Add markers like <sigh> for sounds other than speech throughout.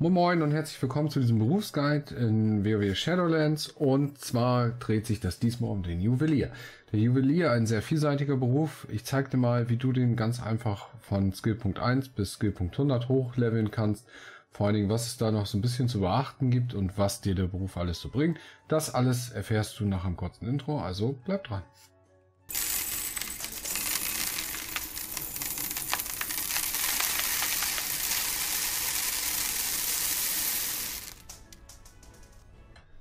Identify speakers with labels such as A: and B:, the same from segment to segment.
A: Moin Moin und herzlich willkommen zu diesem Berufsguide in WoW Shadowlands und zwar dreht sich das diesmal um den Juwelier. Der Juwelier, ein sehr vielseitiger Beruf. Ich zeig dir mal, wie du den ganz einfach von Skillpunkt 1 bis Skillpunkt 100 hochleveln kannst. Vor allen Dingen, was es da noch so ein bisschen zu beachten gibt und was dir der Beruf alles so bringt. Das alles erfährst du nach einem kurzen Intro, also bleib dran.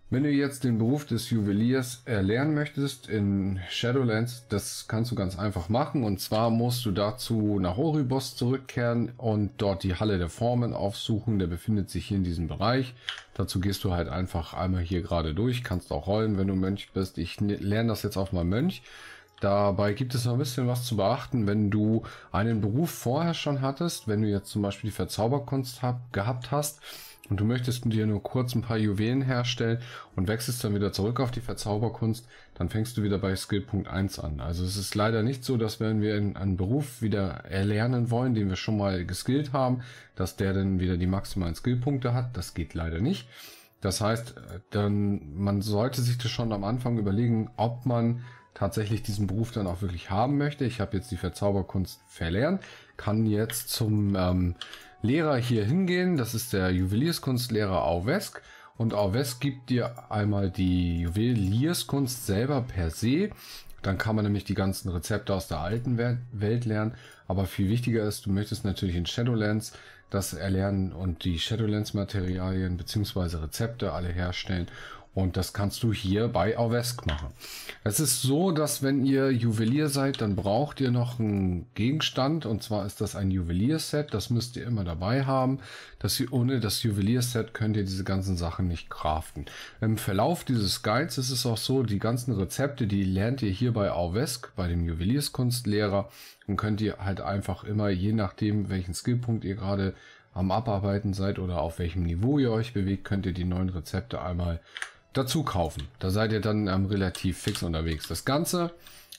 A: Wenn du jetzt den Beruf des Juweliers erlernen möchtest in Shadowlands, das kannst du ganz einfach machen. Und zwar musst du dazu nach Oribos zurückkehren und dort die Halle der Formen aufsuchen. Der befindet sich hier in diesem Bereich. Dazu gehst du halt einfach einmal hier gerade durch. Kannst auch rollen, wenn du Mönch bist. Ich ne, lerne das jetzt auf mal Mönch. Dabei gibt es noch ein bisschen was zu beachten, wenn du einen Beruf vorher schon hattest. Wenn du jetzt zum Beispiel die Verzauberkunst hab, gehabt hast und du möchtest dir nur kurz ein paar Juwelen herstellen und wechselst dann wieder zurück auf die Verzauberkunst, dann fängst du wieder bei Skillpunkt 1 an. Also es ist leider nicht so, dass wenn wir einen Beruf wieder erlernen wollen, den wir schon mal geskillt haben, dass der dann wieder die maximalen Skillpunkte hat. Das geht leider nicht. Das heißt, dann, man sollte sich das schon am Anfang überlegen, ob man tatsächlich diesen Beruf dann auch wirklich haben möchte. Ich habe jetzt die Verzauberkunst verlernt, kann jetzt zum ähm, Lehrer hier hingehen. Das ist der Juwelierskunstlehrer Auwesk. Und Auwesk gibt dir einmal die Juwelierskunst selber per se. Dann kann man nämlich die ganzen Rezepte aus der alten Welt lernen. Aber viel wichtiger ist, du möchtest natürlich in Shadowlands das erlernen und die Shadowlands-Materialien bzw. Rezepte alle herstellen und das kannst du hier bei Auvesk machen. Es ist so, dass wenn ihr Juwelier seid, dann braucht ihr noch einen Gegenstand. Und zwar ist das ein Juwelier-Set. Das müsst ihr immer dabei haben. Dass ihr, ohne das Juwelier-Set könnt ihr diese ganzen Sachen nicht craften. Im Verlauf dieses Guides ist es auch so, die ganzen Rezepte, die lernt ihr hier bei Auvesk, bei dem Juwelierskunstlehrer. Und könnt ihr halt einfach immer, je nachdem, welchen Skillpunkt ihr gerade am Abarbeiten seid oder auf welchem Niveau ihr euch bewegt, könnt ihr die neuen Rezepte einmal dazu kaufen. Da seid ihr dann ähm, relativ fix unterwegs. Das Ganze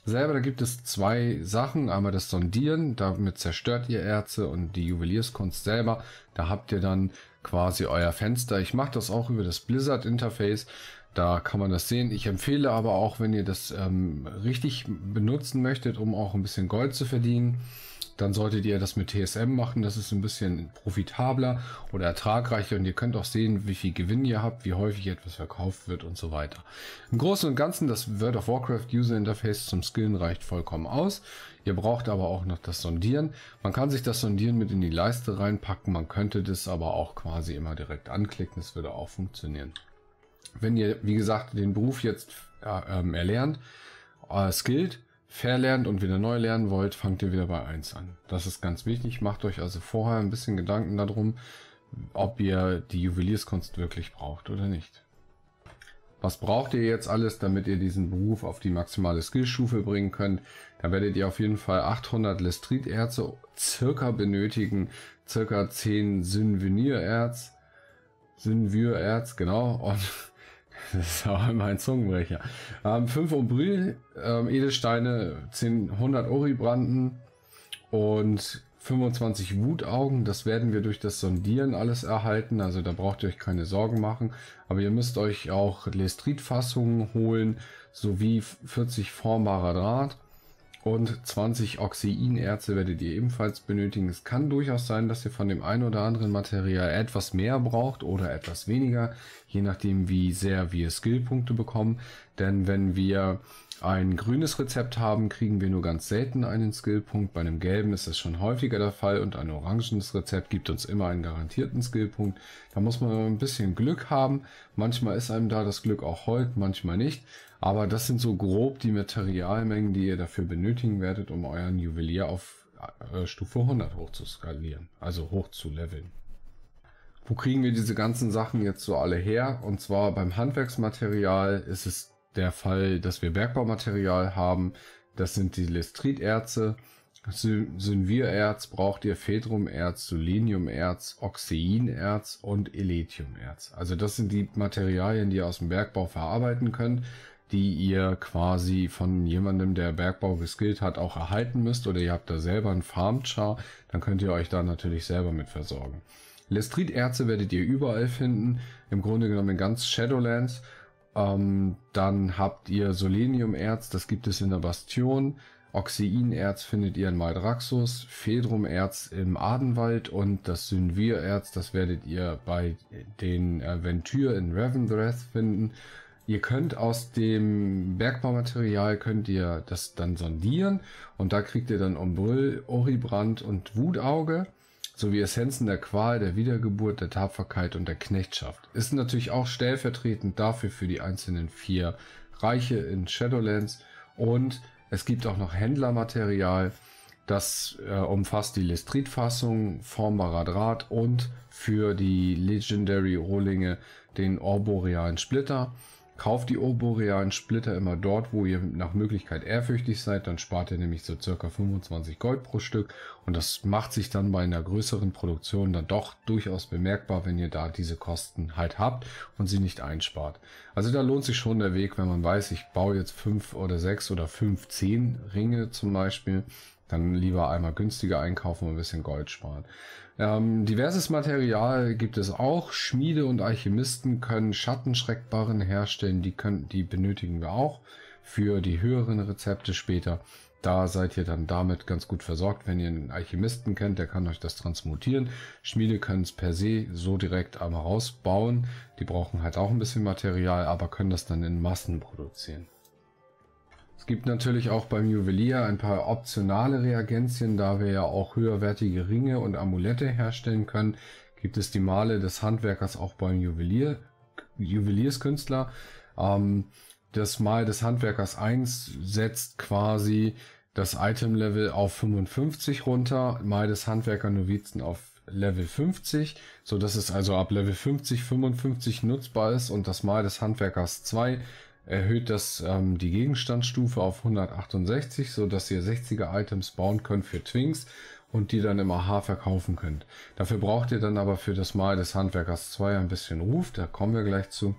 A: selber, da gibt es zwei Sachen. Einmal das Sondieren, damit zerstört ihr Erze und die Juwelierskunst selber. Da habt ihr dann quasi euer Fenster. Ich mache das auch über das Blizzard-Interface. Da kann man das sehen. Ich empfehle aber auch, wenn ihr das ähm, richtig benutzen möchtet, um auch ein bisschen Gold zu verdienen, dann solltet ihr das mit TSM machen. Das ist ein bisschen profitabler oder ertragreicher und ihr könnt auch sehen, wie viel Gewinn ihr habt, wie häufig etwas verkauft wird und so weiter. Im Großen und Ganzen, das World of Warcraft User Interface zum Skillen reicht vollkommen aus. Ihr braucht aber auch noch das Sondieren. Man kann sich das Sondieren mit in die Leiste reinpacken. Man könnte das aber auch quasi immer direkt anklicken. Das würde auch funktionieren. Wenn ihr, wie gesagt, den Beruf jetzt äh, erlernt, äh, skillt, verlernt und wieder neu lernen wollt, fangt ihr wieder bei 1 an. Das ist ganz wichtig. Macht euch also vorher ein bisschen Gedanken darum, ob ihr die Juwelierskunst wirklich braucht oder nicht. Was braucht ihr jetzt alles, damit ihr diesen Beruf auf die maximale Skillstufe bringen könnt? Da werdet ihr auf jeden Fall 800 Lestrit-Erze circa benötigen, circa 10 Synvenier-Erz. Synvenirerz, erz genau, und <laughs> Das ist auch immer ein Zungenbrecher. Ähm, 5 Umbril, ähm, Edelsteine, 10, 100 Oribranden und 25 Wutaugen. Das werden wir durch das Sondieren alles erhalten. Also da braucht ihr euch keine Sorgen machen. Aber ihr müsst euch auch Lestrit-Fassungen holen, sowie 40 formbarer Draht. Und 20 Oxyinerze werdet ihr ebenfalls benötigen. Es kann durchaus sein, dass ihr von dem einen oder anderen Material etwas mehr braucht oder etwas weniger, je nachdem wie sehr wir Skillpunkte bekommen. Denn wenn wir ein grünes Rezept haben, kriegen wir nur ganz selten einen Skillpunkt. Bei einem gelben ist das schon häufiger der Fall und ein orangenes Rezept gibt uns immer einen garantierten Skillpunkt. Da muss man ein bisschen Glück haben. Manchmal ist einem da das Glück auch hold, manchmal nicht. Aber das sind so grob die Materialmengen, die ihr dafür benötigen werdet, um euren Juwelier auf äh, Stufe 100 hochzuskalieren, also hoch zu leveln. Wo kriegen wir diese ganzen Sachen jetzt so alle her? Und zwar beim Handwerksmaterial ist es der Fall, dass wir Bergbaumaterial haben. Das sind die Lestriterze. Synvirerz braucht ihr Phedrumerz, Seleniumerz, Oxeinerz und Eletiumerz. Also das sind die Materialien, die ihr aus dem Bergbau verarbeiten könnt die ihr quasi von jemandem, der Bergbau geskillt hat, auch erhalten müsst oder ihr habt da selber einen Farmchar, dann könnt ihr euch da natürlich selber mit versorgen. Lestrit-Erze werdet ihr überall finden, im Grunde genommen in ganz Shadowlands. Ähm, dann habt ihr Solenium-Erz, das gibt es in der Bastion. Oxyeinerz findet ihr in Maldraxus, Fedrum-Erz im Adenwald und das Synvir-Erz, das werdet ihr bei den äh, Ventyr in Ravendreth finden. Ihr könnt aus dem Bergbaumaterial könnt ihr das dann sondieren und da kriegt ihr dann Umbrüll, Oribrand und Wutauge sowie Essenzen der Qual, der Wiedergeburt, der Tapferkeit und der Knechtschaft. Ist natürlich auch stellvertretend dafür für die einzelnen vier Reiche in Shadowlands und es gibt auch noch Händlermaterial, das äh, umfasst die Lestrit-Fassung, formbarer Draht und für die Legendary Rohlinge den Orborealen Splitter. Kauft die oborealen Splitter immer dort, wo ihr nach Möglichkeit ehrfürchtig seid, dann spart ihr nämlich so circa 25 Gold pro Stück und das macht sich dann bei einer größeren Produktion dann doch durchaus bemerkbar, wenn ihr da diese Kosten halt habt und sie nicht einspart. Also da lohnt sich schon der Weg, wenn man weiß, ich baue jetzt fünf oder sechs oder fünf, zehn Ringe zum Beispiel, dann lieber einmal günstiger einkaufen und ein bisschen Gold sparen. Ähm, diverses Material gibt es auch. Schmiede und Alchemisten können Schattenschreckbarren herstellen. Die, können, die benötigen wir auch für die höheren Rezepte später. Da seid ihr dann damit ganz gut versorgt. Wenn ihr einen Alchemisten kennt, der kann euch das transmutieren. Schmiede können es per se so direkt einmal rausbauen. Die brauchen halt auch ein bisschen Material, aber können das dann in Massen produzieren. Es gibt natürlich auch beim Juwelier ein paar optionale Reagenzien, da wir ja auch höherwertige Ringe und Amulette herstellen können, gibt es die Male des Handwerkers auch beim Juwelier, Juwelierskünstler. Ähm, das Mal des Handwerkers 1 setzt quasi das Item-Level auf 55 runter, Mal des Handwerker Novizen auf Level 50, so dass es also ab Level 50, 55 nutzbar ist und das Mal des Handwerkers 2 erhöht das ähm, die Gegenstandsstufe auf 168, so dass ihr 60er Items bauen könnt für Twinks und die dann im AHA verkaufen könnt. Dafür braucht ihr dann aber für das Mal des Handwerkers 2 ein bisschen Ruf, da kommen wir gleich zu.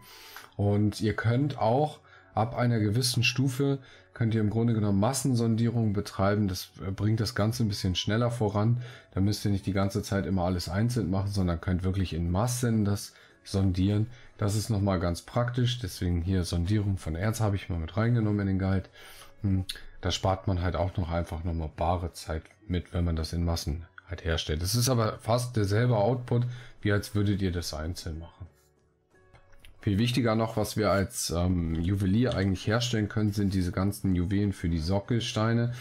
A: Und ihr könnt auch ab einer gewissen Stufe könnt ihr im Grunde genommen Massensondierungen betreiben. Das äh, bringt das Ganze ein bisschen schneller voran. Da müsst ihr nicht die ganze Zeit immer alles einzeln machen, sondern könnt wirklich in Massen das sondieren. Das ist nochmal ganz praktisch. Deswegen hier Sondierung von Erz habe ich mal mit reingenommen in den Guide. Hm. Da spart man halt auch noch einfach nochmal bare Zeit mit, wenn man das in Massen halt herstellt. Das ist aber fast derselbe Output, wie als würdet ihr das einzeln machen. Viel wichtiger noch, was wir als ähm, Juwelier eigentlich herstellen können, sind diese ganzen Juwelen für die Sockelsteine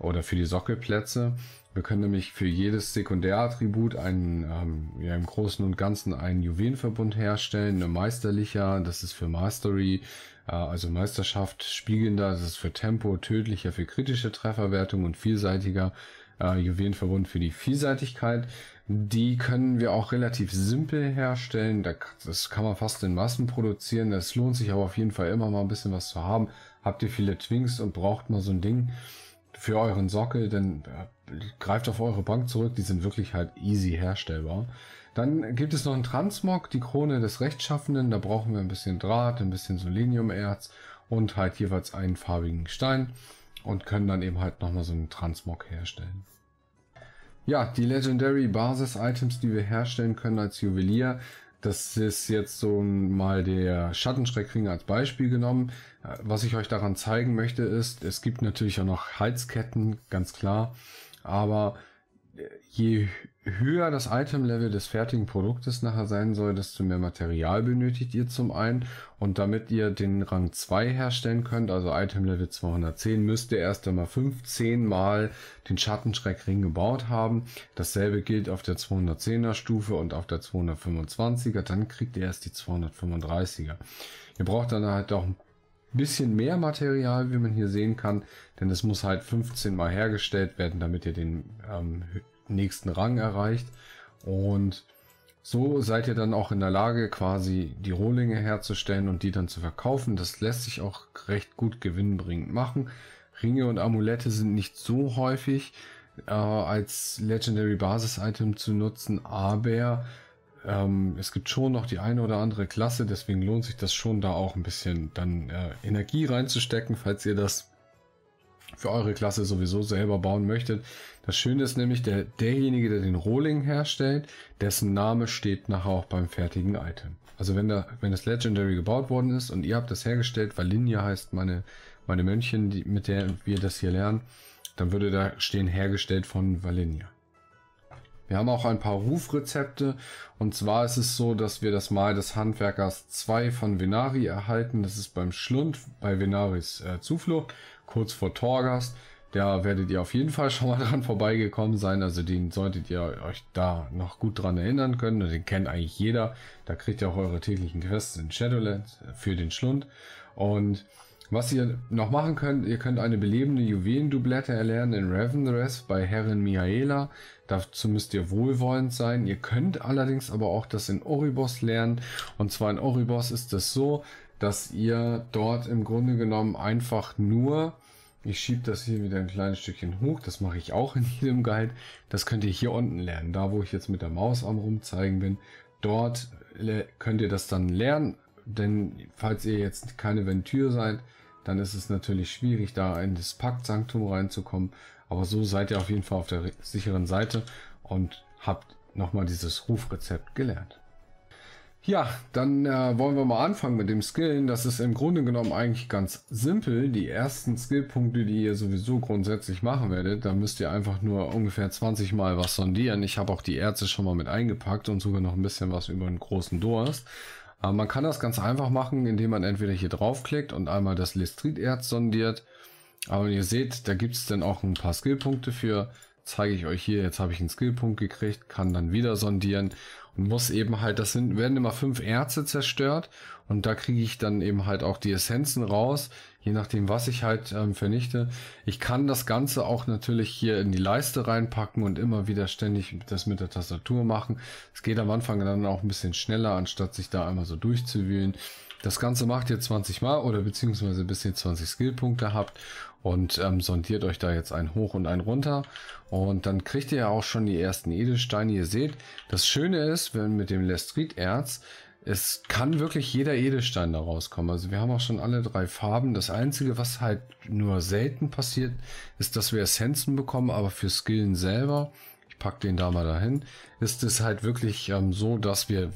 A: oder für die Sockelplätze. Wir können nämlich für jedes Sekundärattribut einen, ähm, ja, im Großen und Ganzen einen Juwelenverbund herstellen. Eine meisterlicher, das ist für Mastery, äh, also Meisterschaft, spiegelnder, das ist für Tempo, tödlicher, für kritische Trefferwertung und vielseitiger äh, Juwelenverbund für die Vielseitigkeit. Die können wir auch relativ simpel herstellen. Das kann man fast in Massen produzieren. Es lohnt sich aber auf jeden Fall immer mal ein bisschen was zu haben. Habt ihr viele Twinks und braucht mal so ein Ding für euren Sockel, dann äh, greift auf eure Bank zurück. Die sind wirklich halt easy herstellbar. Dann gibt es noch einen Transmog, die Krone des Rechtschaffenden. Da brauchen wir ein bisschen Draht, ein bisschen Soleniumerz und halt jeweils einen farbigen Stein und können dann eben halt nochmal so einen Transmog herstellen. Ja, die Legendary Basis Items, die wir herstellen können als Juwelier, das ist jetzt so mal der Schattenschreckring als Beispiel genommen. Äh, was ich euch daran zeigen möchte ist, es gibt natürlich auch noch Halsketten, ganz klar, aber je höher das Item-Level des fertigen Produktes nachher sein soll, desto mehr Material benötigt ihr zum einen. Und damit ihr den Rang 2 herstellen könnt, also Item-Level 210, müsst ihr erst einmal 15 Mal den Schattenschreckring gebaut haben. Dasselbe gilt auf der 210er Stufe und auf der 225er. Dann kriegt ihr erst die 235er. Ihr braucht dann halt auch ein bisschen mehr Material, wie man hier sehen kann, denn es muss halt 15 mal hergestellt werden, damit ihr den ähm, nächsten Rang erreicht. Und so seid ihr dann auch in der Lage, quasi die Rohlinge herzustellen und die dann zu verkaufen. Das lässt sich auch recht gut gewinnbringend machen. Ringe und Amulette sind nicht so häufig äh, als Legendary Basis Item zu nutzen, aber ähm, es gibt schon noch die eine oder andere Klasse, deswegen lohnt sich das schon da auch ein bisschen dann äh, Energie reinzustecken, falls ihr das für eure Klasse sowieso selber bauen möchtet. Das Schöne ist nämlich, der, derjenige, der den Rohling herstellt, dessen Name steht nachher auch beim fertigen Item. Also wenn, da, wenn das Legendary gebaut worden ist und ihr habt das hergestellt, weil Linja heißt meine, meine Mönchin, die, mit der wir das hier lernen, dann würde da stehen hergestellt von Valinia. Wir haben auch ein paar Rufrezepte und zwar ist es so, dass wir das Mal des Handwerkers 2 von Venari erhalten. Das ist beim Schlund, bei Venaris äh, Zuflucht, kurz vor Torgast. Da werdet ihr auf jeden Fall <laughs> schon mal dran vorbeigekommen sein. Also den solltet ihr euch da noch gut dran erinnern können. Den kennt eigentlich jeder. Da kriegt ihr auch eure täglichen Quests in Shadowlands äh, für den Schlund. Und was ihr noch machen könnt, ihr könnt eine belebende Juwelendublette erlernen in Ravenrest bei Herrin Miaela. Dazu müsst ihr wohlwollend sein. Ihr könnt allerdings aber auch das in Oribos lernen. Und zwar in Oribos ist es das so, dass ihr dort im Grunde genommen einfach nur, ich schiebe das hier wieder ein kleines Stückchen hoch, das mache ich auch in jedem Guide, das könnt ihr hier unten lernen, da wo ich jetzt mit der Maus am Rumzeigen bin. Dort könnt ihr das dann lernen, denn falls ihr jetzt keine Ventur seid, dann ist es natürlich schwierig, da in das Pakt-Sanktum reinzukommen. Aber so seid ihr auf jeden Fall auf der sicheren Seite und habt nochmal dieses Rufrezept gelernt. Ja, dann äh, wollen wir mal anfangen mit dem Skillen. Das ist im Grunde genommen eigentlich ganz simpel. Die ersten Skillpunkte, die ihr sowieso grundsätzlich machen werdet, da müsst ihr einfach nur ungefähr 20 Mal was sondieren. Ich habe auch die Ärzte schon mal mit eingepackt und sogar noch ein bisschen was über den großen Durst. Aber man kann das ganz einfach machen, indem man entweder hier draufklickt und einmal das Listrit-Erz sondiert. Aber ihr seht, da gibt es dann auch ein paar Skillpunkte für. Zeige ich euch hier, jetzt habe ich einen Skillpunkt gekriegt, kann dann wieder sondieren und muss eben halt, das sind, werden immer fünf Erze zerstört und da kriege ich dann eben halt auch die Essenzen raus, je nachdem, was ich halt ähm, vernichte. Ich kann das Ganze auch natürlich hier in die Leiste reinpacken und immer wieder ständig das mit der Tastatur machen. Es geht am Anfang dann auch ein bisschen schneller, anstatt sich da einmal so durchzuwühlen. Das Ganze macht ihr 20 Mal oder beziehungsweise bis ihr 20 Skillpunkte habt und ähm, sondiert euch da jetzt ein hoch und ein runter und dann kriegt ihr ja auch schon die ersten Edelsteine. Ihr seht, das Schöne ist, wenn mit dem Lestrit-Erz, es kann wirklich jeder Edelstein da rauskommen. Also wir haben auch schon alle drei Farben. Das Einzige, was halt nur selten passiert, ist, dass wir Essenzen bekommen, aber für Skillen selber, ich pack den da mal dahin, ist es halt wirklich ähm, so, dass wir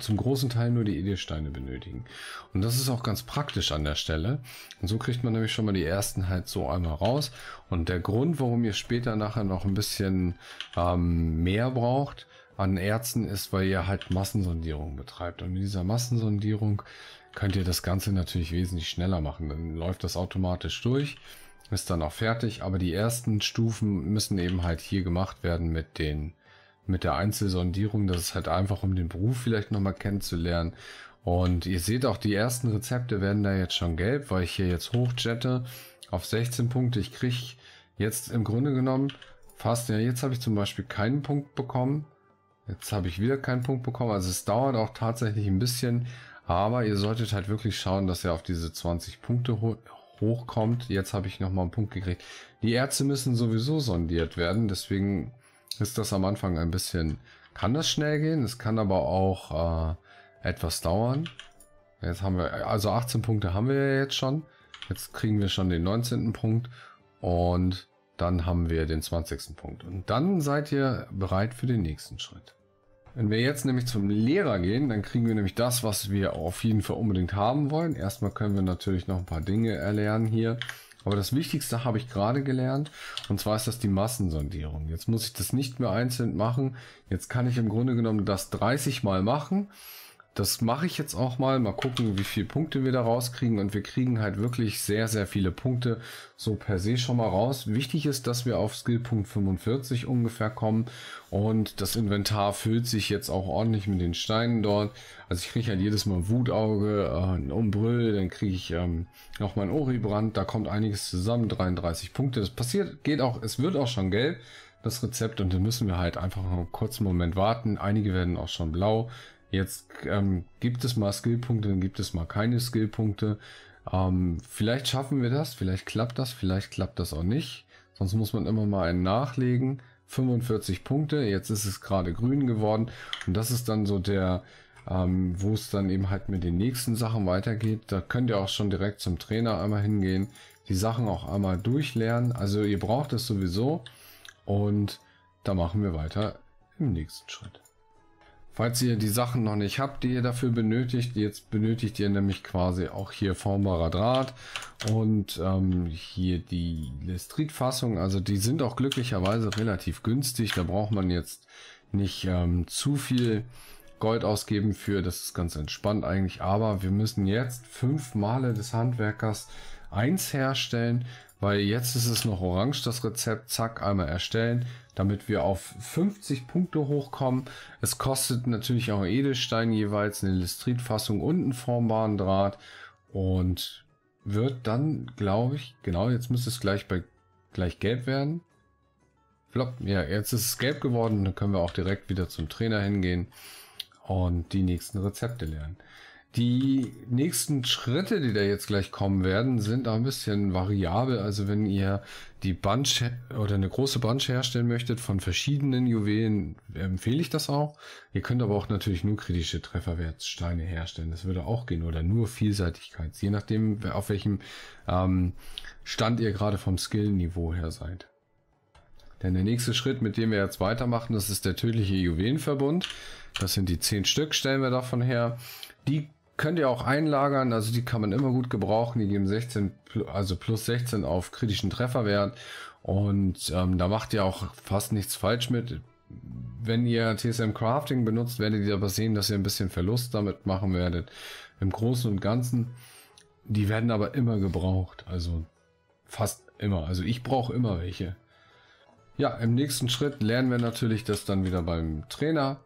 A: zum großen Teil nur die Edelsteine benötigen. Und das ist auch ganz praktisch an der Stelle. Und so kriegt man nämlich schon mal die ersten halt so einmal raus. Und der Grund, warum ihr später nachher noch ein bisschen ähm, mehr braucht, an Ärzten ist, weil ihr halt Massensondierung betreibt. Und mit dieser Massensondierung könnt ihr das Ganze natürlich wesentlich schneller machen. Dann läuft das automatisch durch, ist dann auch fertig. Aber die ersten Stufen müssen eben halt hier gemacht werden mit den mit der Einzelsondierung. Das ist halt einfach, um den Beruf vielleicht nochmal kennenzulernen. Und ihr seht auch, die ersten Rezepte werden da jetzt schon gelb, weil ich hier jetzt hochjette auf 16 Punkte. Ich kriege jetzt im Grunde genommen fast, ja jetzt habe ich zum Beispiel keinen Punkt bekommen, Jetzt habe ich wieder keinen Punkt bekommen. Also es dauert auch tatsächlich ein bisschen. Aber ihr solltet halt wirklich schauen, dass ihr auf diese 20 Punkte ho hochkommt. Jetzt habe ich nochmal einen Punkt gekriegt. Die Ärzte müssen sowieso sondiert werden. Deswegen ist das am Anfang ein bisschen... Kann das schnell gehen. Es kann aber auch äh, etwas dauern. Jetzt haben wir... Also 18 Punkte haben wir ja jetzt schon. Jetzt kriegen wir schon den 19. Punkt. Und dann haben wir den 20. Punkt. Und dann seid ihr bereit für den nächsten Schritt. Wenn wir jetzt nämlich zum Lehrer gehen, dann kriegen wir nämlich das, was wir auf jeden Fall unbedingt haben wollen. Erstmal können wir natürlich noch ein paar Dinge erlernen hier. Aber das Wichtigste habe ich gerade gelernt. Und zwar ist das die Massensondierung. Jetzt muss ich das nicht mehr einzeln machen. Jetzt kann ich im Grunde genommen das 30 mal machen das mache ich jetzt auch mal. Mal gucken, wie viele Punkte wir da rauskriegen. Und wir kriegen halt wirklich sehr, sehr viele Punkte so per se schon mal raus. Wichtig ist, dass wir auf Skillpunkt 45 ungefähr kommen. Und das Inventar füllt sich jetzt auch ordentlich mit den Steinen dort. Also ich kriege halt jedes Mal Wutauge, äh, ein Umbrüll, dann kriege ich ähm, noch mein Oribrand. Da kommt einiges zusammen, 33 Punkte. Das passiert, geht auch, es wird auch schon gelb das Rezept und dann müssen wir halt einfach einen kurzen Moment warten. Einige werden auch schon blau, Jetzt ähm, gibt es mal Skillpunkte, dann gibt es mal keine Skillpunkte. Ähm, vielleicht schaffen wir das, vielleicht klappt das, vielleicht klappt das auch nicht. Sonst muss man immer mal einen nachlegen. 45 Punkte, jetzt ist es gerade grün geworden. Und das ist dann so der, ähm, wo es dann eben halt mit den nächsten Sachen weitergeht. Da könnt ihr auch schon direkt zum Trainer einmal hingehen, die Sachen auch einmal durchlernen. Also ihr braucht es sowieso und da machen wir weiter im nächsten Schritt. Falls ihr die Sachen noch nicht habt, die ihr dafür benötigt, jetzt benötigt ihr nämlich quasi auch hier formbarer Draht und ähm, hier die Lestrit-Fassung. Also die sind auch glücklicherweise relativ günstig. Da braucht man jetzt nicht ähm, zu viel Gold ausgeben für. Das ist ganz entspannt eigentlich. Aber wir müssen jetzt fünf Male des Handwerkers eins herstellen. Weil jetzt ist es noch orange, das Rezept, zack, einmal erstellen, damit wir auf 50 Punkte hochkommen. Es kostet natürlich auch Edelstein jeweils eine Listritfassung und einen formbaren Draht und wird dann, glaube ich, genau, jetzt müsste es gleich bei gleich gelb werden. Flop, ja, jetzt ist es gelb geworden, dann können wir auch direkt wieder zum Trainer hingehen und die nächsten Rezepte lernen. Die nächsten Schritte, die da jetzt gleich kommen werden, sind auch ein bisschen variabel. Also wenn ihr die Bunch oder eine große Bunch herstellen möchtet von verschiedenen Juwelen, empfehle ich das auch. Ihr könnt aber auch natürlich nur kritische Trefferwertsteine herstellen. Das würde auch gehen. Oder nur Vielseitigkeit. Je nachdem, auf welchem ähm, Stand ihr gerade vom Skill-Niveau her seid. Denn der nächste Schritt, mit dem wir jetzt weitermachen, das ist der tödliche Juwelenverbund. Das sind die 10 Stück, stellen wir davon her. Die Könnt ihr auch einlagern, also die kann man immer gut gebrauchen. Die geben 16, also plus 16 auf kritischen Trefferwert. Und ähm, da macht ihr auch fast nichts falsch mit. Wenn ihr TSM Crafting benutzt, werdet ihr aber sehen, dass ihr ein bisschen Verlust damit machen werdet. Im Großen und Ganzen. Die werden aber immer gebraucht. Also fast immer. Also ich brauche immer welche. Ja, im nächsten Schritt lernen wir natürlich das dann wieder beim Trainer.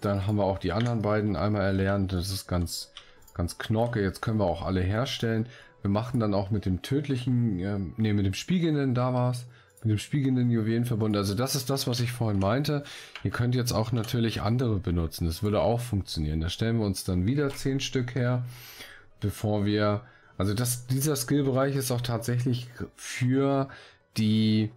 A: Dann haben wir auch die anderen beiden einmal erlernt. Das ist ganz ganz knorke. Jetzt können wir auch alle herstellen. Wir machen dann auch mit dem tödlichen, äh, ne, mit dem spiegelnden, da war es, mit dem spiegelnden Juwelenverbund. Also das ist das, was ich vorhin meinte. Ihr könnt jetzt auch natürlich andere benutzen. Das würde auch funktionieren. Da stellen wir uns dann wieder 10 Stück her, bevor wir... Also das, dieser Skillbereich ist auch tatsächlich für die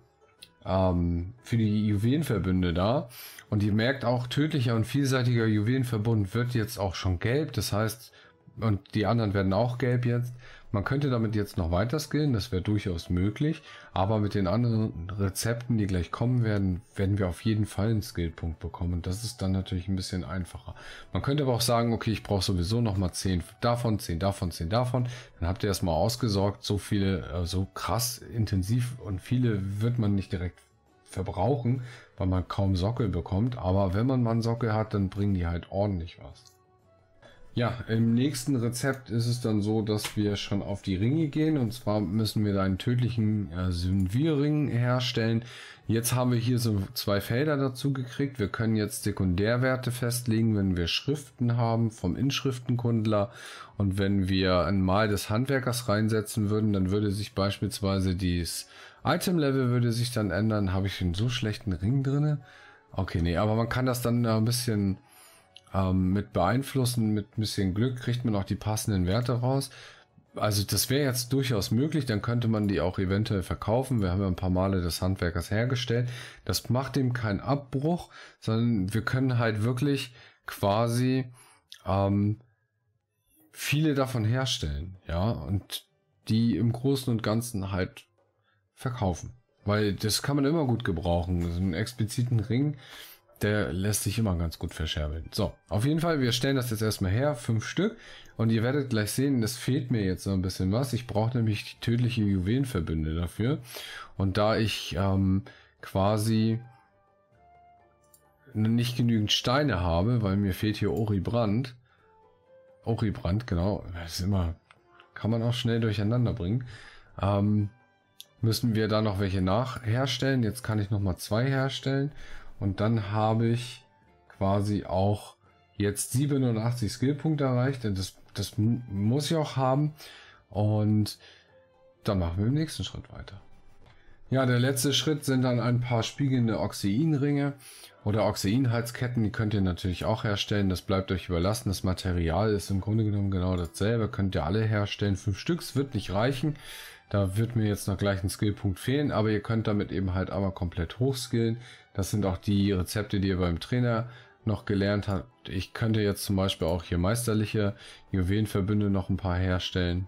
A: ähm, für die Juwelenverbünde da. Und ihr merkt auch, tödlicher und vielseitiger Juwelenverbund wird jetzt auch schon gelb. Das heißt, und die anderen werden auch gelb jetzt. Man könnte damit jetzt noch weiter skillen, das wäre durchaus möglich. Aber mit den anderen Rezepten, die gleich kommen werden, werden wir auf jeden Fall einen Skillpunkt bekommen. Und das ist dann natürlich ein bisschen einfacher. Man könnte aber auch sagen, okay, ich brauche sowieso nochmal 10 davon, 10 davon, 10 davon. Dann habt ihr erstmal ausgesorgt. So viele, äh, so krass intensiv und viele wird man nicht direkt verbrauchen, weil man kaum Sockel bekommt. Aber wenn man mal einen Sockel hat, dann bringen die halt ordentlich was. Ja, im nächsten Rezept ist es dann so, dass wir schon auf die Ringe gehen. Und zwar müssen wir da einen tödlichen äh, synvir herstellen. Jetzt haben wir hier so zwei Felder dazu gekriegt. Wir können jetzt Sekundärwerte festlegen, wenn wir Schriften haben vom Inschriftenkundler. Und wenn wir ein Mal des Handwerkers reinsetzen würden, dann würde sich beispielsweise dieses Item-Level würde sich dann ändern. Habe ich einen so schlechten Ring drin? Okay, nee, aber man kann das dann ein bisschen ähm, mit beeinflussen, mit ein bisschen Glück kriegt man auch die passenden Werte raus. Also das wäre jetzt durchaus möglich, dann könnte man die auch eventuell verkaufen. Wir haben ja ein paar Male des Handwerkers hergestellt. Das macht dem keinen Abbruch, sondern wir können halt wirklich quasi ähm, viele davon herstellen, ja, und die im Großen und Ganzen halt verkaufen. Weil das kann man immer gut gebrauchen. So einen expliziten Ring der lässt sich immer ganz gut verscherbeln. So, auf jeden Fall, wir stellen das jetzt erstmal her, fünf Stück. Und ihr werdet gleich sehen, es fehlt mir jetzt so ein bisschen was. Ich brauche nämlich die tödlichen Juwelenverbünde dafür. Und da ich ähm, quasi nicht genügend Steine habe, weil mir fehlt hier Oribrand. Oribrand, genau. Das ist immer, kann man auch schnell durcheinander bringen. Ähm, müssen wir da noch welche nachherstellen. Jetzt kann ich nochmal zwei herstellen. Und dann habe ich quasi auch jetzt 87 Skillpunkte erreicht. Denn das, das muss ich auch haben. Und dann machen wir im nächsten Schritt weiter. Ja, der letzte Schritt sind dann ein paar spiegelnde Oxyinringe oder Oxyinhalsketten. Die könnt ihr natürlich auch herstellen. Das bleibt euch überlassen. Das Material ist im Grunde genommen genau dasselbe. Könnt ihr alle herstellen. Fünf Stücks wird nicht reichen. Da wird mir jetzt noch gleich ein Skillpunkt fehlen. Aber ihr könnt damit eben halt einmal komplett hochskillen. Das sind auch die Rezepte, die ihr beim Trainer noch gelernt habt. Ich könnte jetzt zum Beispiel auch hier meisterliche Juwelenverbünde noch ein paar herstellen.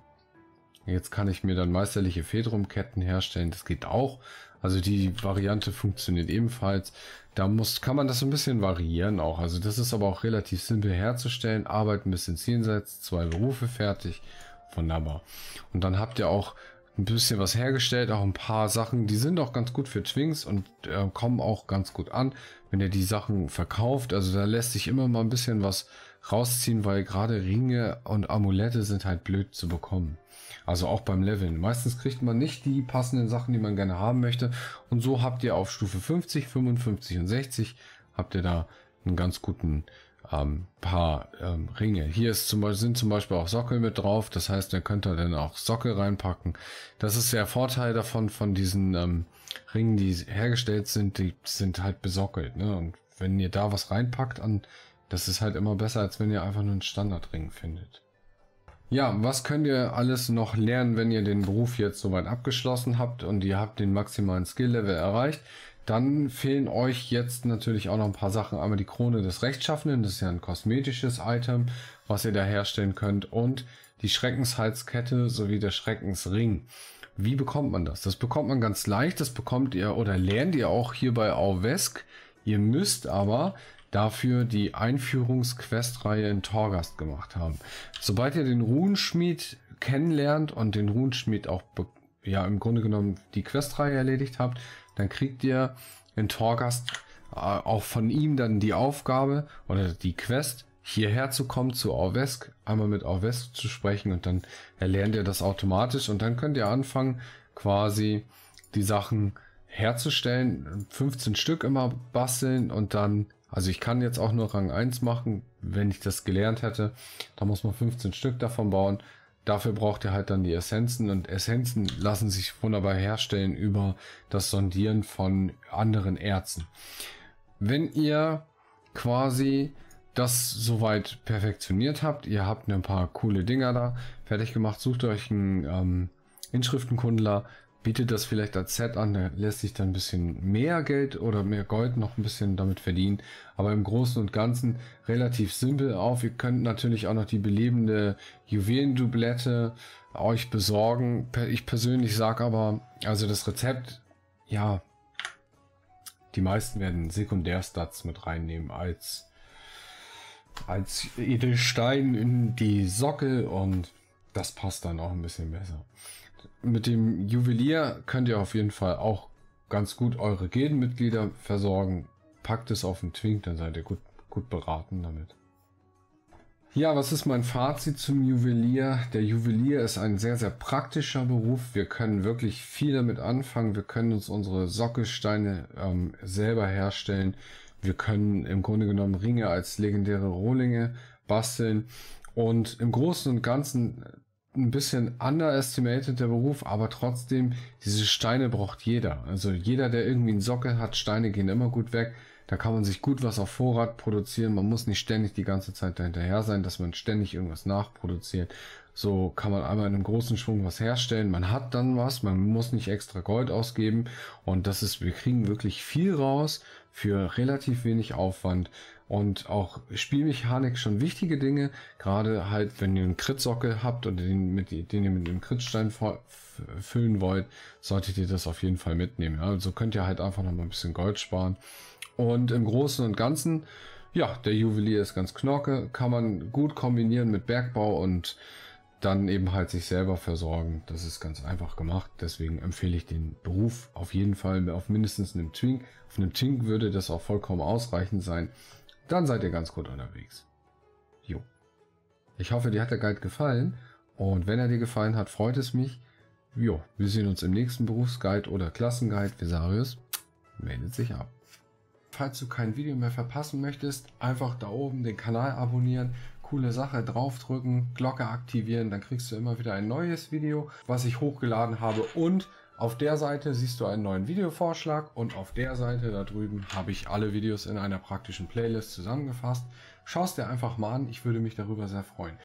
A: Jetzt kann ich mir dann meisterliche Fedrumketten herstellen. Das geht auch. Also die Variante funktioniert ebenfalls. Da muss, kann man das so ein bisschen variieren auch. Also das ist aber auch relativ simpel herzustellen. Arbeiten bis ins Jenseits, zwei Berufe fertig. Wunderbar. Und dann habt ihr auch ein bisschen was hergestellt, auch ein paar Sachen, die sind auch ganz gut für Twinks und äh, kommen auch ganz gut an, wenn ihr die Sachen verkauft. Also da lässt sich immer mal ein bisschen was rausziehen, weil gerade Ringe und Amulette sind halt blöd zu bekommen. Also auch beim Leveln. Meistens kriegt man nicht die passenden Sachen, die man gerne haben möchte. Und so habt ihr auf Stufe 50, 55 und 60 habt ihr da einen ganz guten ähm, paar ähm, Ringe. Hier ist zum Beispiel, sind zum Beispiel auch Sockel mit drauf, das heißt, ihr könnt da dann auch Sockel reinpacken. Das ist der Vorteil davon, von diesen ähm, Ringen, die hergestellt sind, die sind halt besockelt. Ne? Und wenn ihr da was reinpackt, an, das ist halt immer besser, als wenn ihr einfach nur einen Standardring findet. Ja, was könnt ihr alles noch lernen, wenn ihr den Beruf jetzt soweit abgeschlossen habt und ihr habt den maximalen Skill-Level erreicht? Dann fehlen euch jetzt natürlich auch noch ein paar Sachen. Einmal die Krone des Rechtschaffenen, das ist ja ein kosmetisches Item, was ihr da herstellen könnt. Und die Schreckenshalskette sowie der Schreckensring. Wie bekommt man das? Das bekommt man ganz leicht. Das bekommt ihr oder lernt ihr auch hier bei Auvesk. Ihr müsst aber dafür die Einführungsquestreihe in Torgast gemacht haben. Sobald ihr den Runenschmied kennenlernt und den Runenschmied auch ja im Grunde genommen die Questreihe erledigt habt, dann kriegt ihr in Torgast äh, auch von ihm dann die Aufgabe oder die Quest, hierher zu kommen zu Orvesk, einmal mit Orvesk zu sprechen und dann erlernt ihr das automatisch und dann könnt ihr anfangen, quasi die Sachen herzustellen, 15 Stück immer basteln und dann, also ich kann jetzt auch nur Rang 1 machen, wenn ich das gelernt hätte, da muss man 15 Stück davon bauen Dafür braucht ihr halt dann die Essenzen und Essenzen lassen sich wunderbar herstellen über das Sondieren von anderen Erzen. Wenn ihr quasi das soweit perfektioniert habt, ihr habt ein paar coole Dinger da fertig gemacht, sucht euch einen ähm, Inschriftenkundler, bietet das vielleicht als Set an, da lässt sich dann ein bisschen mehr Geld oder mehr Gold noch ein bisschen damit verdienen. Aber im Großen und Ganzen relativ simpel auf. Ihr könnt natürlich auch noch die belebende Juwelendublette euch besorgen. Ich persönlich sage aber, also das Rezept, ja, die meisten werden Sekundärstats mit reinnehmen als, als Edelstein in die Sockel und das passt dann auch ein bisschen besser mit dem Juwelier könnt ihr auf jeden Fall auch ganz gut eure Gildenmitglieder versorgen. Packt es auf den Twink, dann seid ihr gut, gut beraten damit. Ja, was ist mein Fazit zum Juwelier? Der Juwelier ist ein sehr, sehr praktischer Beruf. Wir können wirklich viel damit anfangen. Wir können uns unsere Sockelsteine ähm, selber herstellen. Wir können im Grunde genommen Ringe als legendäre Rohlinge basteln. Und im Großen und Ganzen ein bisschen underestimated der Beruf, aber trotzdem, diese Steine braucht jeder. Also jeder, der irgendwie einen Sockel hat, Steine gehen immer gut weg. Da kann man sich gut was auf Vorrat produzieren. Man muss nicht ständig die ganze Zeit dahinterher sein, dass man ständig irgendwas nachproduziert. So kann man einmal in einem großen Schwung was herstellen. Man hat dann was, man muss nicht extra Gold ausgeben. Und das ist, wir kriegen wirklich viel raus für relativ wenig Aufwand und auch Spielmechanik schon wichtige Dinge. Gerade halt, wenn ihr einen Kritsockel habt oder den, mit, den ihr mit dem Kritstein füllen wollt, solltet ihr das auf jeden Fall mitnehmen. Ja? Also könnt ihr halt einfach noch mal ein bisschen Gold sparen. Und im Großen und Ganzen, ja, der Juwelier ist ganz knorke, kann man gut kombinieren mit Bergbau und dann eben halt sich selber versorgen. Das ist ganz einfach gemacht. Deswegen empfehle ich den Beruf auf jeden Fall auf mindestens einem Twink. Auf einem Twink würde das auch vollkommen ausreichend sein. Dann seid ihr ganz gut unterwegs. Jo. Ich hoffe, dir hat der Guide gefallen. Und wenn er dir gefallen hat, freut es mich. Jo, wir sehen uns im nächsten Berufsguide oder Klassenguide. Vesarius meldet sich ab. Falls du kein Video mehr verpassen möchtest, einfach da oben den Kanal abonnieren, coole Sache draufdrücken, Glocke aktivieren, dann kriegst du immer wieder ein neues Video, was ich hochgeladen habe und auf der Seite siehst du einen neuen Videovorschlag und auf der Seite da drüben habe ich alle Videos in einer praktischen Playlist zusammengefasst. Schau es dir einfach mal an, ich würde mich darüber sehr freuen.